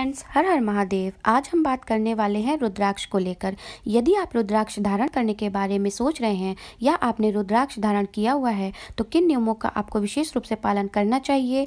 friends हर हर महादेव आज हम बात करने वाले हैं रुद्राक्ष को लेकर यदि आप रुद्राक्ष धारण करने के बारे में सोच रहे हैं या आपने रुद्राक्ष धारण किया हुआ है तो किन नियमों का आपको विशेष रूप से पालन करना चाहिए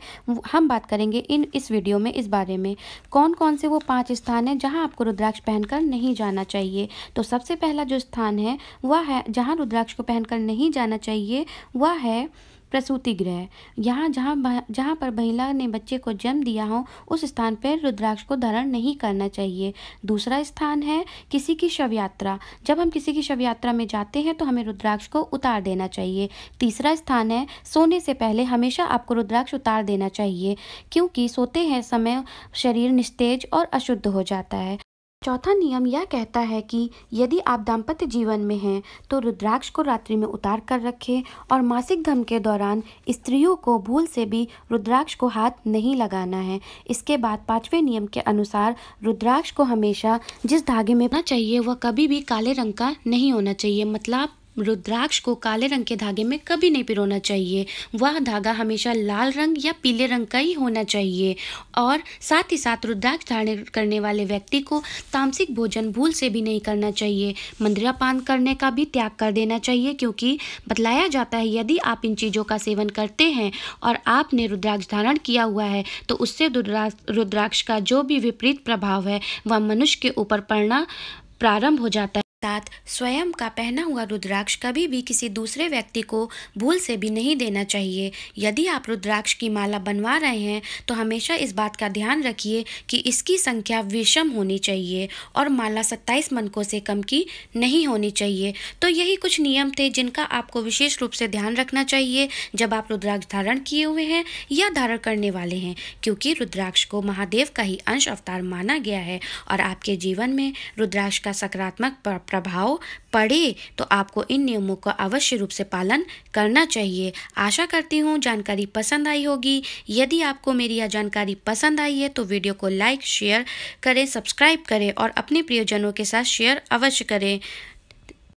हम बात करेंगे इन इस वीडियो में इस बारे में कौन कौन से वो पाँच स्थान हैं जहाँ आपको रुद्राक्ष पहनकर नहीं जाना चाहिए तो सबसे पहला जो स्थान है वह है जहाँ रुद्राक्ष को पहनकर नहीं जाना चाहिए वह है प्रसूति गृह यहाँ जहाँ जहाँ पर महिला ने बच्चे को जन्म दिया हो उस स्थान पर रुद्राक्ष को धारण नहीं करना चाहिए दूसरा स्थान है किसी की शव यात्रा जब हम किसी की शव यात्रा में जाते हैं तो हमें रुद्राक्ष को उतार देना चाहिए तीसरा स्थान है सोने से पहले हमेशा आपको रुद्राक्ष उतार देना चाहिए क्योंकि सोते हैं समय शरीर निस्तेज और अशुद्ध हो जाता है चौथा नियम यह कहता है कि यदि आप दाम्पत्य जीवन में हैं तो रुद्राक्ष को रात्रि में उतार कर रखें और मासिक धर्म के दौरान स्त्रियों को भूल से भी रुद्राक्ष को हाथ नहीं लगाना है इसके बाद पांचवें नियम के अनुसार रुद्राक्ष को हमेशा जिस धागे में होना चाहिए वह कभी भी काले रंग का नहीं होना चाहिए मतलब रुद्राक्ष को काले रंग के धागे में कभी नहीं पिरोना चाहिए वह धागा हमेशा लाल रंग या पीले रंग का ही होना चाहिए और साथ ही साथ रुद्राक्ष धारण करने वाले व्यक्ति को तामसिक भोजन भूल से भी नहीं करना चाहिए पान करने का भी त्याग कर देना चाहिए क्योंकि बतलाया जाता है यदि आप इन चीज़ों का सेवन करते हैं और आपने रुद्राक्ष धारण किया हुआ है तो उससे रुद्राक्ष का जो भी विपरीत प्रभाव है वह मनुष्य के ऊपर पड़ना प्रारंभ हो जाता है अर्थात स्वयं का पहना हुआ रुद्राक्ष कभी भी किसी दूसरे व्यक्ति को भूल से भी नहीं देना चाहिए यदि आप रुद्राक्ष की माला बनवा रहे हैं तो हमेशा इस बात का ध्यान रखिए कि इसकी संख्या विषम होनी चाहिए और माला सत्ताईस मनकों से कम की नहीं होनी चाहिए तो यही कुछ नियम थे जिनका आपको विशेष रूप से ध्यान रखना चाहिए जब आप रुद्राक्ष धारण किए हुए हैं या धारण करने वाले हैं क्योंकि रुद्राक्ष को महादेव का ही अंश अवतार माना गया है और आपके जीवन में रुद्राक्ष का सकारात्मक प्रभाव पड़े तो आपको इन नियमों का अवश्य रूप से पालन करना चाहिए आशा करती हूँ जानकारी पसंद आई होगी यदि आपको मेरी यह जानकारी पसंद आई है तो वीडियो को लाइक शेयर करें सब्सक्राइब करें और अपने प्रियजनों के साथ शेयर अवश्य करें